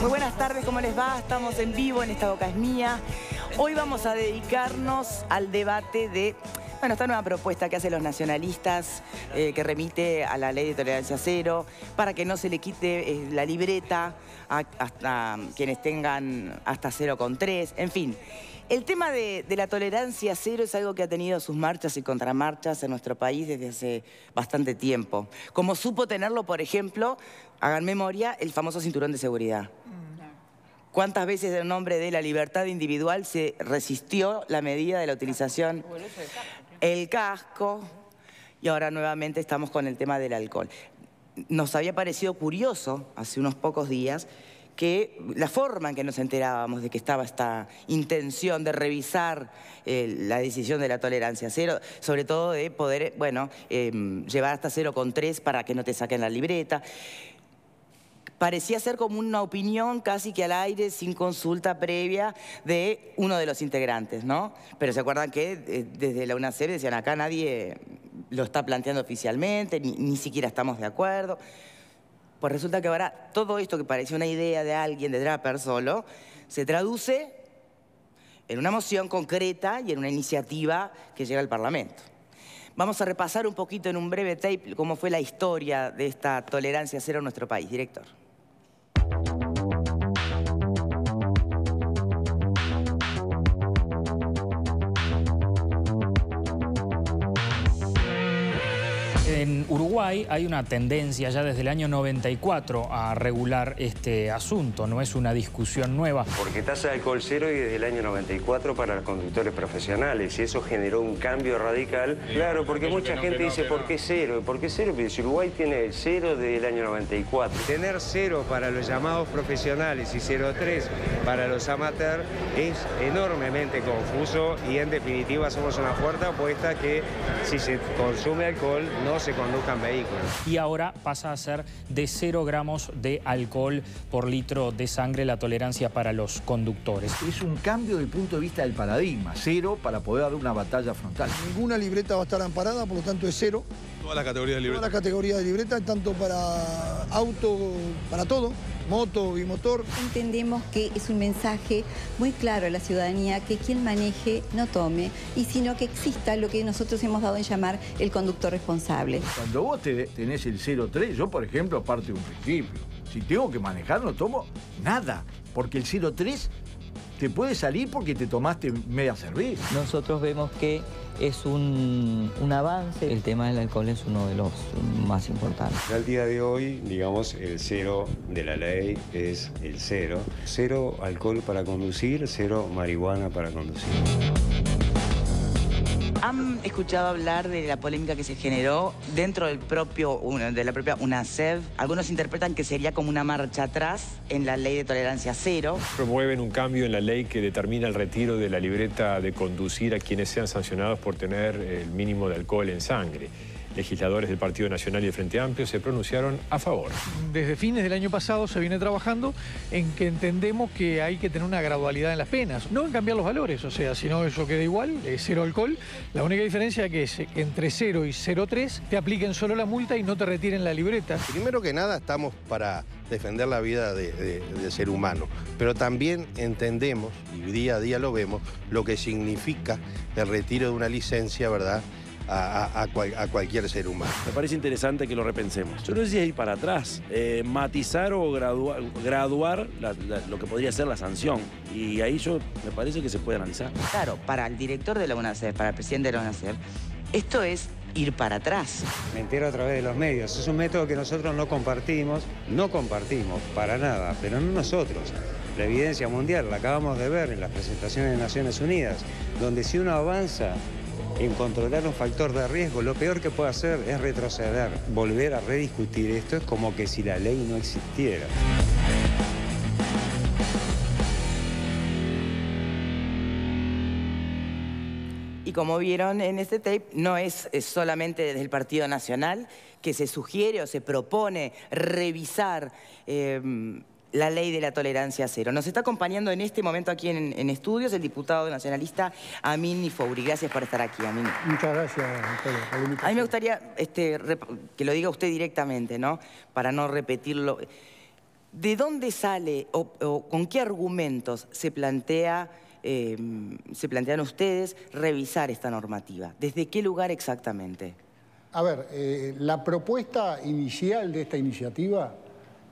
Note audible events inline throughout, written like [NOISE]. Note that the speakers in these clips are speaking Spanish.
Muy buenas tardes, ¿cómo les va? Estamos en vivo en Esta Boca es Mía. Hoy vamos a dedicarnos al debate de... Bueno, esta nueva propuesta que hacen los nacionalistas, eh, que remite a la ley de tolerancia cero, para que no se le quite eh, la libreta a, quienes tengan hasta con tres. en fin. El tema de, de, la tolerancia cero es algo que ha tenido sus marchas y contramarchas en nuestro país desde hace bastante tiempo. Como supo tenerlo, por ejemplo, hagan memoria, el famoso cinturón de seguridad. ¿Cuántas veces en nombre de la libertad individual se resistió la medida de la utilización? El casco. Y ahora nuevamente estamos con el tema del alcohol. Nos había parecido curioso hace unos pocos días que la forma en que nos enterábamos de que estaba esta intención de revisar eh, la decisión de la tolerancia cero, sobre todo de poder, bueno, eh, llevar hasta tres para que no te saquen la libreta parecía ser como una opinión casi que al aire, sin consulta previa de uno de los integrantes, ¿no? Pero se acuerdan que eh, desde la UNACER decían, acá nadie lo está planteando oficialmente, ni, ni siquiera estamos de acuerdo. Pues resulta que ahora todo esto que parecía una idea de alguien, de Draper solo, se traduce en una moción concreta y en una iniciativa que llega al Parlamento. Vamos a repasar un poquito en un breve tape cómo fue la historia de esta tolerancia cero en nuestro país, director. Uruguay hay una tendencia ya desde el año 94 a regular este asunto, no es una discusión nueva. Porque tasa de alcohol cero y desde el año 94 para los conductores profesionales, y eso generó un cambio radical. claro, porque mucha gente dice, ¿por qué cero? ¿Por qué cero? Porque Uruguay tiene cero desde el año 94. Tener cero para los llamados profesionales y 0,3 para los amateurs es enormemente confuso y en definitiva somos una fuerte apuesta que si se consume alcohol no se conduzcan y ahora pasa a ser de cero gramos de alcohol por litro de sangre la tolerancia para los conductores. Es un cambio del punto de vista del paradigma, cero para poder dar una batalla frontal. Ninguna libreta va a estar amparada, por lo tanto es cero. Todas las categorías de libreta. Todas las categorías de libreta, tanto para auto, para todo moto y motor. Entendemos que es un mensaje muy claro a la ciudadanía que quien maneje no tome y sino que exista lo que nosotros hemos dado en llamar el conductor responsable. Cuando vos tenés el 03, yo por ejemplo aparte de un principio, si tengo que manejar no tomo nada, porque el 03 te puede salir porque te tomaste media servir Nosotros vemos que es un, un, avance. El tema del alcohol es uno de los más importantes. Al día de hoy, digamos, el cero de la ley es el cero. Cero alcohol para conducir, cero marihuana para conducir. ¿Han escuchado hablar de la polémica que se generó dentro del propio, de la propia UNACEF? Algunos interpretan que sería como una marcha atrás en la ley de tolerancia cero. Promueven un cambio en la ley que determina el retiro de la libreta de conducir a quienes sean sancionados por tener el mínimo de alcohol en sangre legisladores del Partido Nacional y del Frente Amplio se pronunciaron a favor. Desde fines del año pasado se viene trabajando en que entendemos que hay que tener una gradualidad en las penas, no en cambiar los valores, o sea, si no eso queda igual, es eh, cero alcohol. La única diferencia que es que entre 0 y 0,3 te apliquen solo la multa y no te retiren la libreta. Primero que nada estamos para defender la vida del ser humano, pero también entendemos, y día a día lo vemos, lo que significa el retiro de una licencia, ¿verdad?, a, cualquier ser humano. Me parece interesante que lo repensemos. Yo no decía ir para atrás, eh, matizar o graduar lo que podría ser la sanción. Y ahí yo me parece que se puede analizar. Claro, para el director de la UNACEF, para el presidente de la UNACEF, esto es ir para atrás. Me entero a través de los medios. Es un método que nosotros no compartimos, no compartimos para nada, pero no nosotros. La evidencia mundial la acabamos de ver en las presentaciones de Naciones Unidas, donde si uno avanza controlar un factor de riesgo. Lo peor que puede hacer es retroceder, volver a rediscutir esto. Es como que si la ley no existiera. Y como vieron en este tape, no es, eh, solamente desde el Partido Nacional que se sugiere o se propone revisar eh, la ley de la tolerancia cero. Nos está acompañando en este momento aquí en, estudios el diputado nacionalista Amin Nifouri. Gracias por estar aquí, Amin. Muchas gracias, Antonio. A mí me gustaría este, que lo diga usted directamente, ¿no? Para no repetirlo. ¿De dónde sale o, con qué argumentos se plantea... Em, se plantean ustedes revisar esta normativa? ¿Desde qué lugar exactamente? A ver, eh, la propuesta inicial de esta iniciativa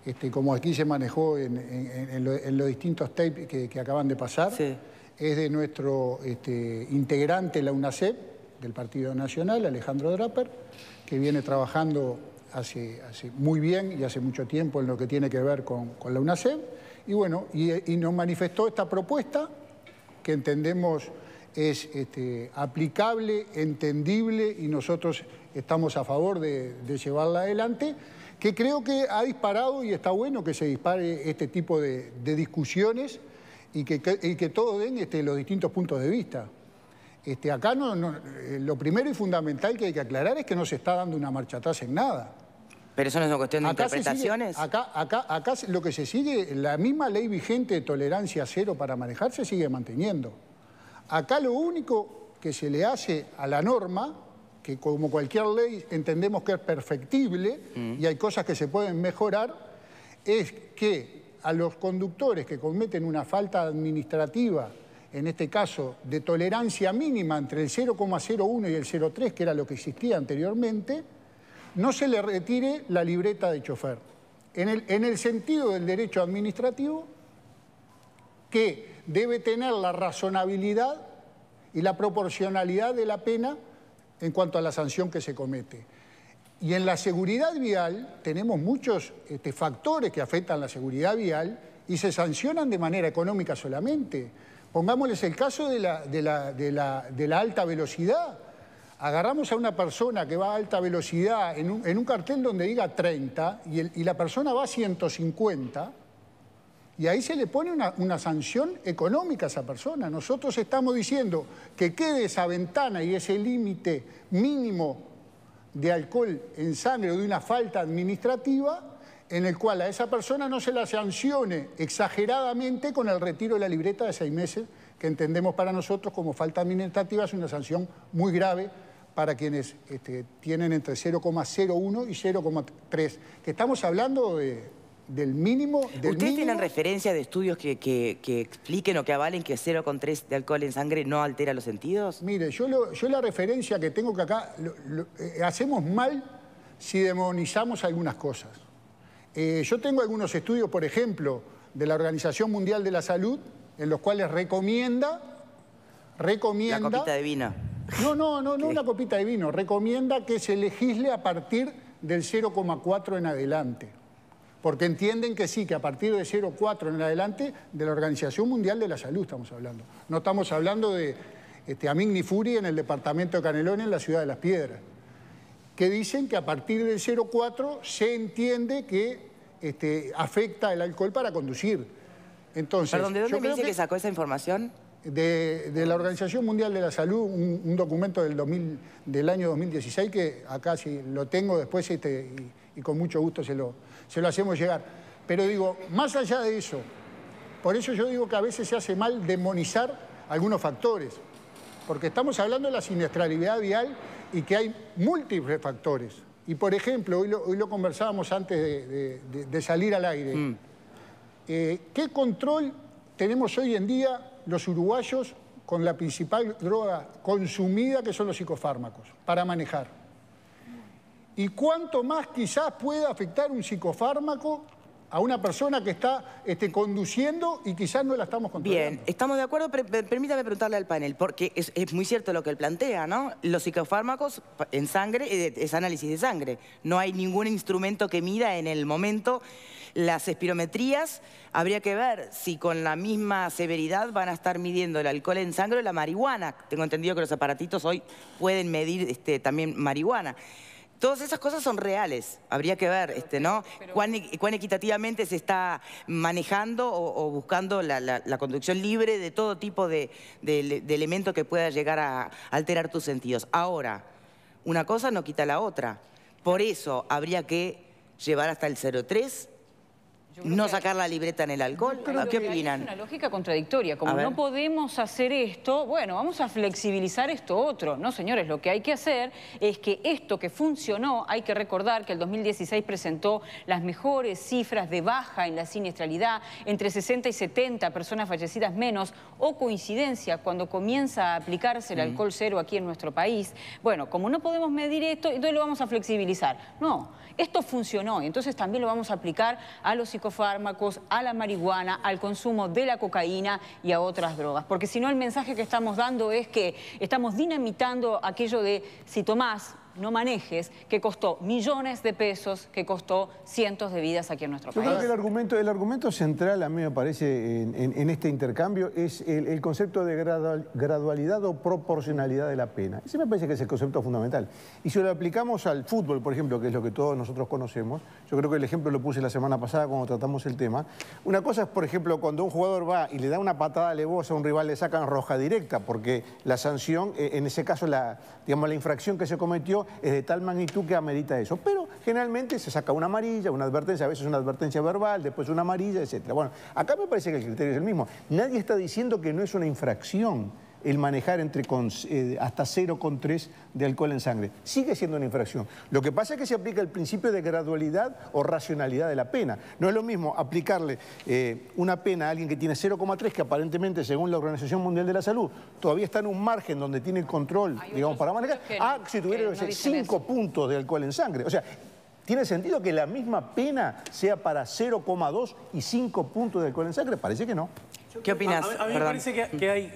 este, como aquí se manejó en, los distintos tapes que, acaban de pasar, es de nuestro este, integrante, la UNACEP, del Partido Nacional, Alejandro Draper, que viene trabajando hace, muy bien y hace mucho tiempo en lo que tiene que ver con, la UNACEP, y bueno, y, nos manifestó esta propuesta que entendemos es este, aplicable, entendible, y nosotros estamos a favor de llevarla adelante que creo que ha disparado y está bueno que se dispare este tipo de, discusiones y que, que, todos den este, los distintos puntos de vista. Este, acá eh, lo primero y fundamental que hay que aclarar es que no se está dando una marcha atrás en nada. Pero eso no es una cuestión de interpretaciones. acá, acá, acá lo que se sigue, la misma ley vigente de tolerancia cero para manejar se sigue manteniendo. Acá lo único que se le hace a la norma que como cualquier ley entendemos que es perfectible mm. y hay cosas que se pueden mejorar, es que a los conductores que cometen una falta administrativa, en este caso de tolerancia mínima entre el 0,01 y el 0,3, que era lo que existía anteriormente, no se le retire la libreta de chofer. en el sentido del derecho administrativo, que debe tener la razonabilidad y la proporcionalidad de la pena en cuanto a la sanción que se comete. Y en la seguridad vial tenemos muchos este, factores que afectan la seguridad vial y se sancionan de manera económica solamente. Pongámosles el caso de la, alta velocidad. Agarramos a una persona que va a alta velocidad en un, cartel donde diga 30 y, y la persona va a 150 y ahí se le pone una, sanción económica a esa persona. Nosotros estamos diciendo que quede esa ventana y ese límite mínimo de alcohol en sangre o de una falta administrativa en el cual a esa persona no se la sancione exageradamente con el retiro de la libreta de seis meses, que entendemos para nosotros como falta administrativa es una sanción muy grave para quienes este, tienen entre 0,01 y 0,3, que estamos hablando de mínimo... ¿Ustedes tienen referencia de estudios que, expliquen o que avalen que 0,3 de alcohol en sangre no altera los sentidos? Mire, yo, la referencia que tengo que acá... Eh, hacemos mal si demonizamos algunas cosas. Eh, yo tengo algunos estudios, por ejemplo, de la Organización Mundial de la Salud, en los cuales recomienda... recomienda la copita de vino. No, no, no, no [LAUGHS] una copita de vino. Recomienda que se legisle a partir del 0,4 en adelante porque entienden que sí, que a partir de 0,4 en adelante, de la Organización Mundial de la Salud estamos hablando. No estamos hablando de este, Amigni Furi en el departamento de Canelón, en la ciudad de Las Piedras, que dicen que a partir de 0,4 se entiende que este, afecta el alcohol para conducir. Entonces, ¿de dónde me dice que... sacó esa información? De, la Organización Mundial de la Salud, un, documento del, año 2016 que acá si lo tengo después este, y con mucho gusto se lo, se lo hacemos llegar. Pero digo, más allá de eso, por eso yo digo que a veces se hace mal demonizar algunos factores, porque estamos hablando de la siniestralidad vial y que hay múltiples factores. Y por ejemplo, hoy lo, conversábamos antes de, salir al aire. Mm. Eh, ¿Qué control tenemos hoy en día los uruguayos con la principal droga consumida que son los psicofármacos para manejar? y cuánto más quizás pueda afectar un psicofármaco a una persona que está este, conduciendo y quizás no la estamos controlando. Bien, estamos de acuerdo, permítame preguntarle al panel, porque es, muy cierto lo que él plantea, ¿no? Los psicofármacos en sangre eh, es análisis de sangre. No hay ningún instrumento que mida en el momento las espirometrías. Habría que ver si con la misma severidad van a estar midiendo el alcohol en sangre o la marihuana. Tengo entendido que los aparatitos hoy pueden medir este, también marihuana. Todas esas cosas son reales, habría que ver, este, ¿Cuán, equitativamente se está manejando o, buscando la, conducción libre de todo tipo de, de elemento que pueda llegar a alterar tus sentidos. Ahora, una cosa no quita la otra. Por eso habría que llevar hasta el 03 no sacar la libreta en el alcohol. ¿Qué opinan? Es una lógica contradictoria. Como no podemos hacer esto, bueno, vamos a flexibilizar esto otro. No, señores, lo que hay que hacer es que esto que funcionó, hay que recordar que el 2016 presentó las mejores cifras de baja en la siniestralidad, entre 60 y 70 personas fallecidas menos, o coincidencia cuando comienza a aplicarse el alcohol cero aquí en nuestro país. Bueno, como no podemos medir esto, entonces lo vamos a flexibilizar. No, esto funcionó, entonces también lo vamos a aplicar a los psicólogos fármacos a la marihuana, al consumo de la cocaína y a otras drogas. Porque si no, el mensaje que estamos dando es que estamos dinamitando aquello de si tomás no manejes, que costó millones de pesos, que costó cientos de vidas aquí en nuestro país. Yo creo que el argumento, el argumento central, a mí me parece, en, este intercambio, es el, concepto de gradualidad o proporcionalidad de la pena. Ese me parece que es el concepto fundamental. Y si lo aplicamos al fútbol, por ejemplo, que es lo que todos nosotros conocemos, yo creo que el ejemplo lo puse la semana pasada cuando tratamos el tema, una cosa es, por ejemplo, cuando un jugador va y le da una patada Levosa, a un rival, le sacan roja directa, porque la sanción, eh, en ese caso, la, digamos, la infracción que se cometió es de tal magnitud que amerita eso. Pero generalmente se saca una amarilla, una advertencia, a veces una advertencia verbal, después una amarilla, etc. Bueno, acá me parece que el criterio es el mismo. Nadie está diciendo que no es una infracción el manejar entre eh, hasta 0,3 de alcohol en sangre. Sigue siendo una infracción. Lo que pasa es que se aplica el principio de gradualidad o racionalidad de la pena. No es lo mismo aplicarle eh, una pena a alguien que tiene 0,3, que aparentemente, según la Organización Mundial de la Salud, todavía está en un margen donde tiene el control, digamos, para manejar, a ah, si tuviera 5 puntos de alcohol en sangre. O sea, ¿Tiene sentido que la misma pena sea para 0,2 y 5 puntos de alcohol en sangre? Parece que no. ¿Qué opinas? A, mí me parece que hay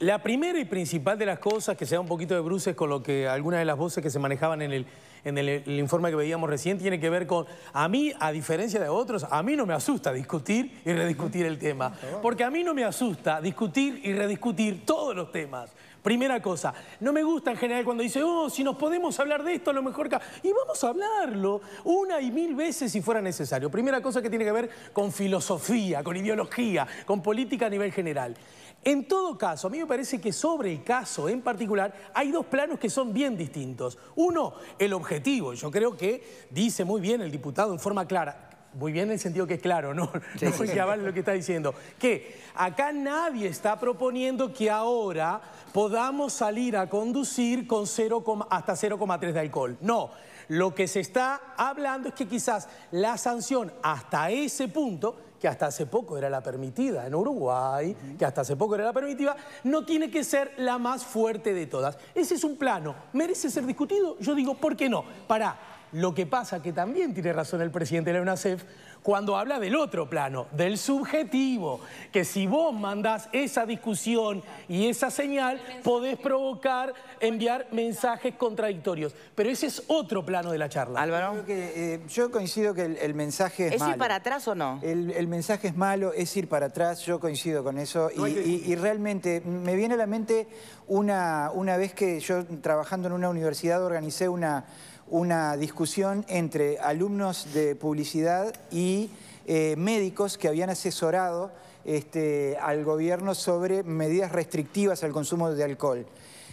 la primera y principal de las cosas, que se da un poquito de bruces con lo que algunas de las voces que se manejaban en el, informe que veíamos recién tiene que ver con, a mí, a diferencia de otros, a mí no me asusta discutir y rediscutir el tema. Porque a mí no me asusta discutir y rediscutir todos los temas. Primera cosa, no me gusta en general cuando dice, oh, si nos podemos hablar de esto, a lo mejor... Y vamos a hablarlo una y mil veces si fuera necesario. Primera cosa que tiene que ver con filosofía, con ideología, con política a nivel general. En todo caso, a mí me parece que sobre el caso en particular hay dos planos que son bien distintos. Uno, el objetivo. Yo creo que dice muy bien el diputado en forma clara. Muy bien en el sentido que es claro, no, [LAUGHS] no que lo que está diciendo. Que acá nadie está proponiendo que ahora podamos salir a conducir con hasta 0,3 de alcohol. No, lo que se está hablando es que quizás la sanción hasta ese punto que hasta hace poco era la permitida en Uruguay, que hasta hace poco era la permitida, no tiene que ser la más fuerte de todas. Ese es un plano. ¿Merece ser discutido? Yo digo, ¿por qué no? Para lo que pasa que también tiene razón el presidente de la UNACEF cuando habla del otro plano, del subjetivo, que si vos mandás esa discusión y esa señal, podés provocar, enviar mensajes contradictorios. Pero ese es otro plano de la charla. Álvaro. yo eh, coincido que el, mensaje es, malo. ¿Es ir para atrás o no? El, mensaje es malo, es ir para atrás, yo coincido con eso. y, realmente me viene a la mente una, una vez que yo trabajando en una universidad organicé una una discusión entre alumnos de publicidad y eh, médicos que habían asesorado este, al gobierno sobre medidas restrictivas al consumo de alcohol.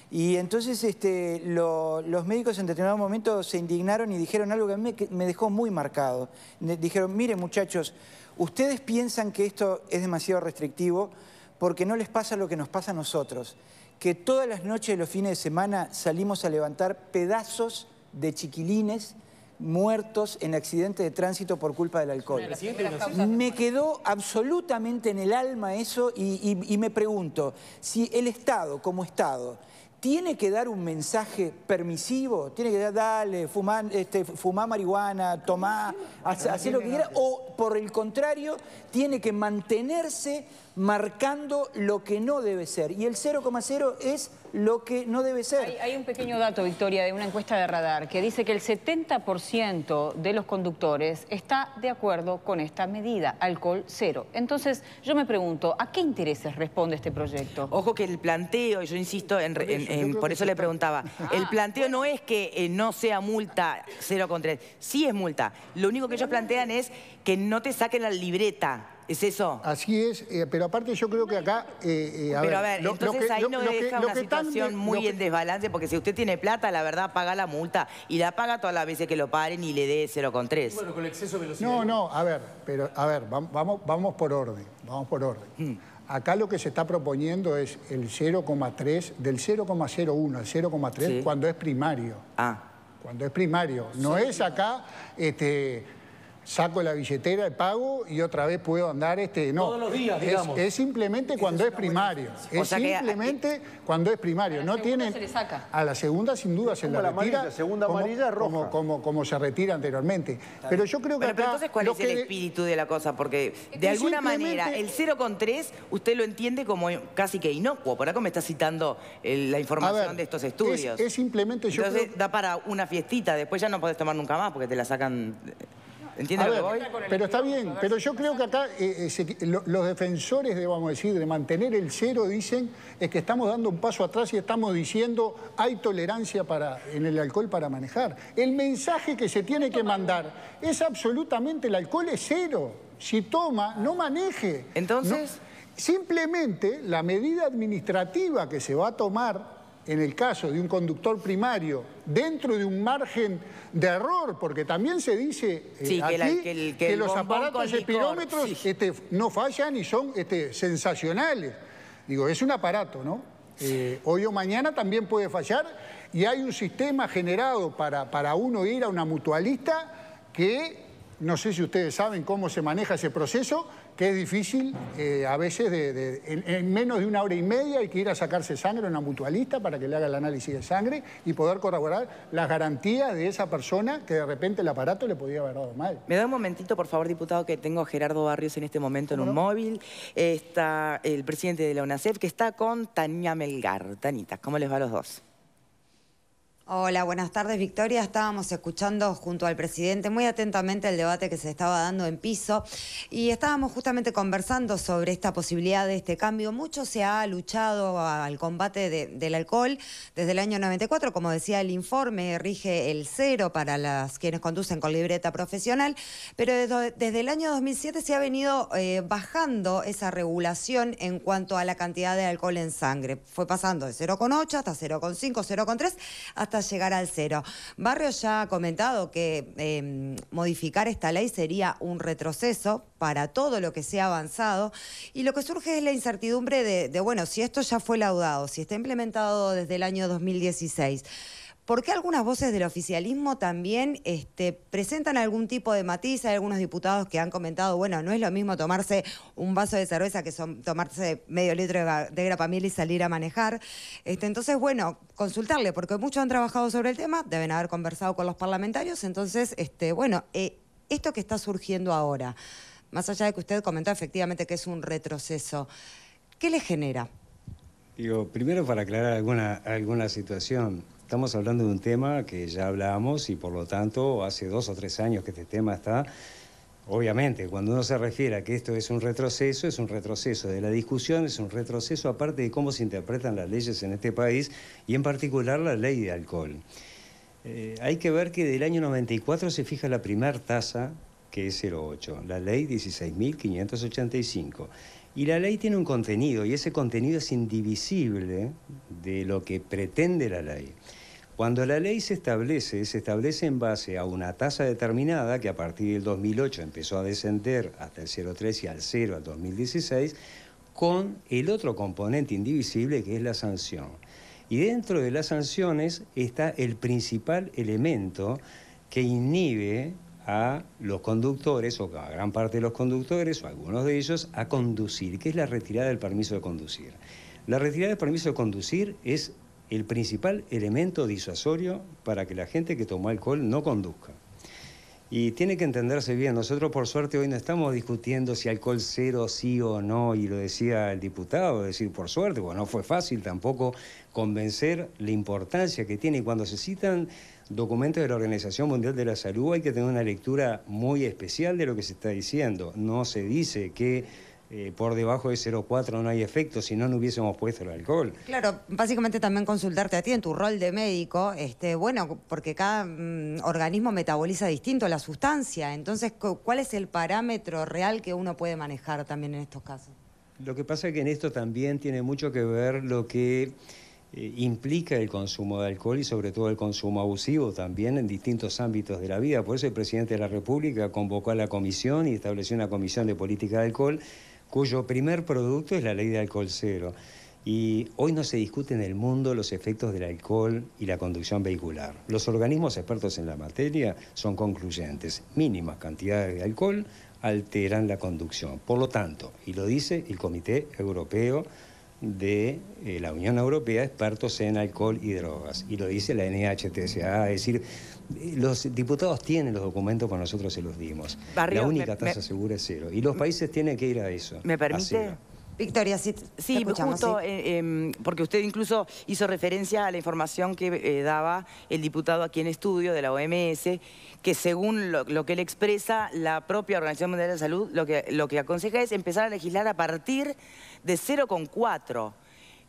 Y entonces este, los médicos en determinado momento se indignaron y dijeron algo que a mí me dejó muy marcado. Dijeron, miren muchachos, ustedes piensan que esto es demasiado restrictivo porque no les pasa lo que nos pasa a nosotros, que todas las noches de los fines de semana salimos a levantar pedazos de chiquilines muertos en accidente de tránsito por culpa del alcohol. Me quedó absolutamente en el alma eso y, me pregunto, si el Estado como Estado tiene que dar un mensaje permisivo, tiene que dar, dale, fumá, este, marihuana, tomá, hacer lo que quiera, o por el contrario, tiene que mantenerse marcando lo que no debe ser. Y el 0,0 es lo que no debe ser. Hay, un pequeño dato, Victoria, de una encuesta de radar que dice que el 70% de los conductores está de acuerdo con esta medida, alcohol cero. Entonces, yo me pregunto, ¿a qué intereses responde este proyecto? Ojo que el planteo, yo insisto, en, por eso, le preguntaba, ah, el planteo no es que eh, no sea multa cero tres, sí es multa. Lo único que ellos plantean es que no te saquen la libreta ¿Es eso? Así es, eh, pero aparte yo creo que acá... Eh, eh, pero a ver, entonces ahí no deja una situación muy en desbalance, porque si usted tiene plata, la verdad, paga la multa. Y la paga todas las veces que lo paren y le dé 0,3. Bueno, con el exceso de velocidad. No, no, a ver, pero a ver, vamos, vamos por orden, vamos por orden. Hmm. Acá lo que se está proponiendo es el 0,3, del 0,01 al 0,3 cuando es primario. Ah. Cuando es primario. No es acá... Este, saco la billetera, pago y otra vez puedo andar este. No. Todos los días, digamos. Es, simplemente cuando es, primario. Es simplemente eh, cuando es primario. A la no saca. A la segunda, sin duda, se la, la La segunda como, roja. Como, se retira anteriormente. Pero yo creo que. entonces, ¿cuál es el espíritu de la cosa? Porque de alguna manera, el 0,3 usted lo entiende como casi que inocuo. Por acá me está citando la información de estos estudios. Es, simplemente yo. Entonces, da para una fiestita, después ya no podés tomar nunca más porque te la sacan pero está bien, pero yo creo que acá eh, eh, los defensores, de, vamos a decir, de mantener el cero dicen es que estamos dando un paso atrás y estamos diciendo hay tolerancia para, en el alcohol para manejar. El mensaje que se tiene que mandar es absolutamente el alcohol es cero. Si toma, no maneje. Entonces... simplemente la medida administrativa que se va a tomar en el caso de un conductor primario, dentro de un margen de error, porque también se dice eh, que, los aparatos espirómetros este, no fallan y son este, sensacionales. Digo, es un aparato, ¿no? Eh, hoy o mañana también puede fallar y hay un sistema generado para, para uno ir a una mutualista que, no sé si ustedes saben cómo se maneja ese proceso, que es difícil, eh, a veces en, menos de una hora y media hay que ir a sacarse sangre a una mutualista para que le haga el análisis de sangre y poder corroborar las garantías de esa persona que de repente el aparato le podía haber dado mal. Me da un momentito, por favor, diputado, que tengo a Gerardo Barrios en este momento en un móvil. Está el presidente de la UNACEF que está con Tania Melgar. Tanita, ¿cómo les va a los dos? Hola, buenas tardes Victoria. Estábamos escuchando junto al presidente muy atentamente el debate que se estaba dando en piso y estábamos justamente conversando sobre esta posibilidad de este cambio. Mucho se ha luchado al combate del alcohol desde el año 94, como decía el informe, rige el cero para las quienes conducen con libreta profesional, pero desde, el año 2007 se ha venido eh, bajando esa regulación en cuanto a la cantidad de alcohol en sangre. Fue pasando de 0,8 hasta 0,5, 0,3 hasta llegar al cero. Barrios ya ha comentado que em, modificar esta ley sería un retroceso para todo lo que se ha avanzado y lo que surge es la incertidumbre de, de bueno, si esto ya fue laudado, si está implementado desde el año 2016. ¿Por qué algunas voces del oficialismo también este, presentan algún tipo de matiz? Hay algunos diputados que han comentado, bueno, no es lo mismo tomarse un vaso de cerveza que tomarse medio litro de, grapa grapamiel y salir a manejar. Este, entonces, bueno, consultarle, porque muchos han trabajado sobre el tema, deben haber conversado con los parlamentarios. Entonces, este, bueno, eh, esto que está surgiendo ahora, más allá de que usted comentó efectivamente que es un retroceso, ¿qué le genera? Digo, primero para aclarar alguna, alguna situación Estamos hablando de un tema que ya hablamos y por lo tanto hace dos o tres años que este tema está. Obviamente, cuando uno se refiere a que esto es un retroceso, es un retroceso de la discusión, es un retroceso aparte de cómo se interpretan las leyes en este país y en particular la ley de alcohol. Eh, hay que ver que del año 94 se fija la primera tasa, que es 08, la ley 16.585. Y la ley tiene un contenido y ese contenido es indivisible de lo que pretende la ley. Cuando la ley se establece, se establece en base a una tasa determinada que a partir del 2008 empezó a descender hasta el 0,3 y al 0 al 2016, con el otro componente indivisible que es la sanción. Y dentro de las sanciones está el principal elemento que inhibe a los conductores, o a gran parte de los conductores, o algunos de ellos, a conducir, que es la retirada del permiso de conducir. La retirada del permiso de conducir es el principal elemento disuasorio para que la gente que tomó alcohol no conduzca. Y tiene que entenderse bien, nosotros por suerte hoy no estamos discutiendo si alcohol cero sí o no, y lo decía el diputado, decir, por suerte, bueno, no fue fácil tampoco convencer la importancia que tiene. Y cuando se citan documentos de la Organización Mundial de la Salud hay que tener una lectura muy especial de lo que se está diciendo. No se dice que eh, por debajo de 0,4 no hay efecto, si no, no hubiésemos puesto el alcohol. Claro, básicamente también consultarte a ti en tu rol de médico, este, bueno, porque cada mm, organismo metaboliza distinto la sustancia, entonces, ¿cuál es el parámetro real que uno puede manejar también en estos casos? Lo que pasa es que en esto también tiene mucho que ver lo que eh, implica el consumo de alcohol y sobre todo el consumo abusivo también en distintos ámbitos de la vida. Por eso el presidente de la República convocó a la comisión y estableció una comisión de política de alcohol cuyo primer producto es la ley de alcohol cero. Y hoy no se discute en el mundo los efectos del alcohol y la conducción vehicular. Los organismos expertos en la materia son concluyentes. Mínimas cantidades de alcohol alteran la conducción. Por lo tanto, y lo dice el Comité Europeo de eh, la Unión Europea, expertos en alcohol y drogas. Y lo dice la NHTSA, es decir, los diputados tienen los documentos con nosotros se los dimos. la única tasa segura es cero. Y los mm. países tienen que ir a eso. ¿Me permite? Victoria, sí, sí eh, em, porque usted incluso hizo referencia a la información que eh, daba el diputado aquí en estudio de la OMS, que según lo, que él expresa, la propia Organización Mundial de la Salud lo que, lo que aconseja es empezar a legislar a partir de 0,4.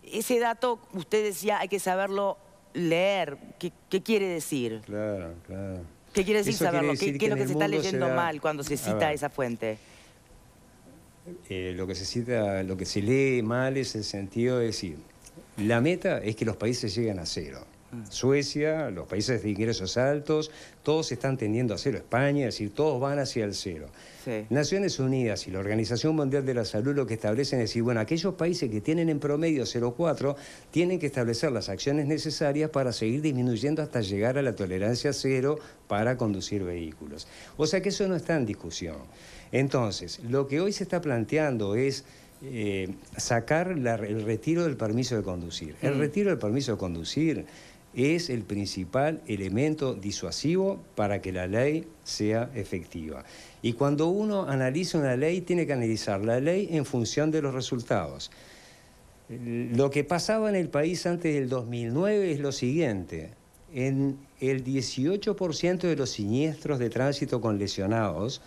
Ese dato, usted decía, hay que saberlo leer. ¿Qué, quiere decir? Claro, claro. ¿Qué quiere decir saberlo? ¿Qué, es lo que se está leyendo mal cuando se cita esa fuente? Eh, lo que se cita, lo que se lee mal es el sentido de decir, la meta es que los países lleguen a cero. Suecia, los países de ingresos altos, todos están tendiendo a cero. España, es decir, todos van hacia el cero. Naciones Unidas y la Organización Mundial de la Salud lo que establecen es decir, bueno, aquellos países que tienen en promedio 0,4 tienen que establecer las acciones necesarias para seguir disminuyendo hasta llegar a la tolerancia cero para conducir vehículos. O sea que eso no está en discusión. Entonces, lo que hoy se está planteando es... Eh, sacar el retiro del permiso de conducir. El mm. retiro del permiso de conducir es el principal elemento disuasivo para que la ley sea efectiva. Y cuando uno analiza una ley, tiene que analizar la ley en función de los resultados. Lo que pasaba en el país antes del 2009 es lo siguiente. En el 18% de los siniestros de tránsito con lesionados,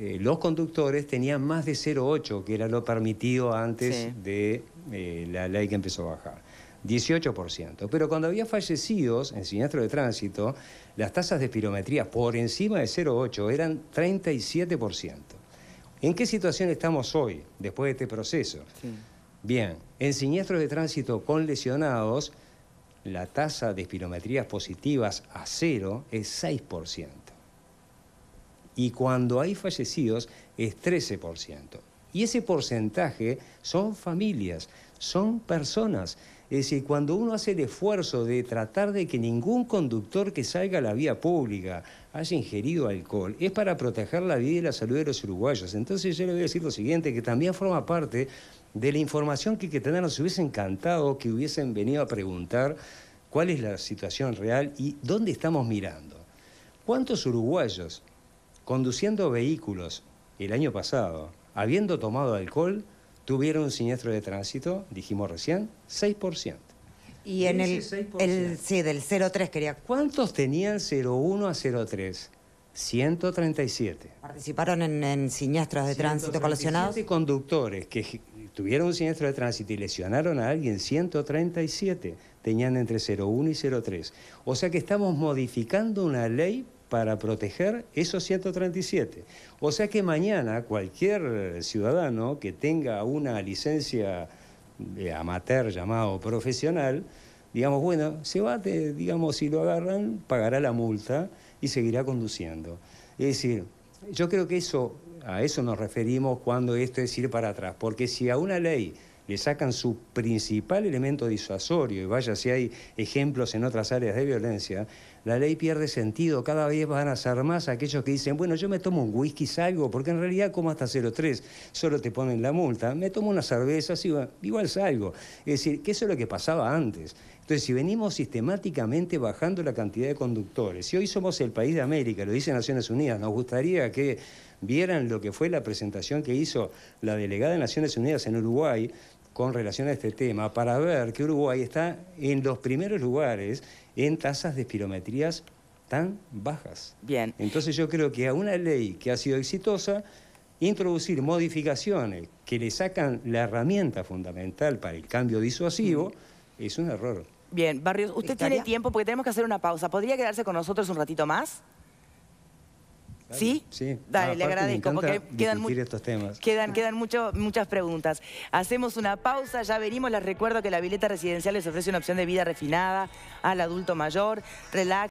eh, los conductores tenían más de 0,8, que era lo permitido antes de eh, la ley que empezó a bajar. 18%. Pero cuando había fallecidos en siniestro de tránsito, las tasas de espirometría por encima de 0,8 eran 37%. ¿En qué situación estamos hoy, después de este proceso? Bien, en siniestros de tránsito con lesionados, la tasa de espirometrías positivas a cero es 6%. Y cuando hay fallecidos es 13%. Y ese porcentaje son familias, son personas. Es decir, cuando uno hace el esfuerzo de tratar de que ningún conductor que salga a la vía pública haya ingerido alcohol, es para proteger la vida y la salud de los uruguayos. Entonces yo le voy a decir lo siguiente, que también forma parte de la información que hay que tener. Nos hubiese encantado que hubiesen venido a preguntar cuál es la situación real y dónde estamos mirando. ¿Cuántos uruguayos conduciendo vehículos el año pasado, habiendo tomado alcohol, tuvieron un siniestro de tránsito, dijimos recién, 6%. Y en el, el, sí, del 03 quería. ¿Cuántos tenían 01 a 03? 137. ¿Participaron en, siniestros de tránsito colisionados? conductores que tuvieron un siniestro de tránsito y lesionaron a alguien, 137 tenían entre 01 y 03. O sea que estamos modificando una ley para proteger esos 137. O sea que mañana cualquier ciudadano que tenga una licencia de amateur llamado profesional, digamos, bueno, se va, digamos, si lo agarran, pagará la multa y seguirá conduciendo. Es decir, yo creo que eso, a eso nos referimos cuando esto es ir para atrás, porque si a una ley le sacan su principal elemento disuasorio, y vaya si hay ejemplos en otras áreas de violencia, la ley pierde sentido, cada vez van a ser más aquellos que dicen, bueno, yo me tomo un whisky, salgo, porque en realidad como hasta 0,3, solo te ponen la multa, me tomo una cerveza, y igual salgo. Es decir, que eso es lo que pasaba antes. Entonces, si venimos sistemáticamente bajando la cantidad de conductores, si hoy somos el país de América, lo dice Naciones Unidas, nos gustaría que vieran lo que fue la presentación que hizo la delegada de Naciones Unidas en Uruguay con relación a este tema para ver que Uruguay está en los primeros lugares en tasas de espirometrías tan bajas. Bien. Entonces yo creo que a una ley que ha sido exitosa, introducir modificaciones que le sacan la herramienta fundamental para el cambio disuasivo es un error. Bien, Barrios, usted tiene tiempo porque tenemos que hacer una pausa. ¿Podría quedarse con nosotros un ratito más? ¿Sí? Dale, ah, le agradezco porque quedan, quedan, quedan mucho, muchas preguntas. Hacemos una pausa, ya venimos. Les recuerdo que la bileta Residencial les ofrece una opción de vida refinada al adulto mayor. Relax.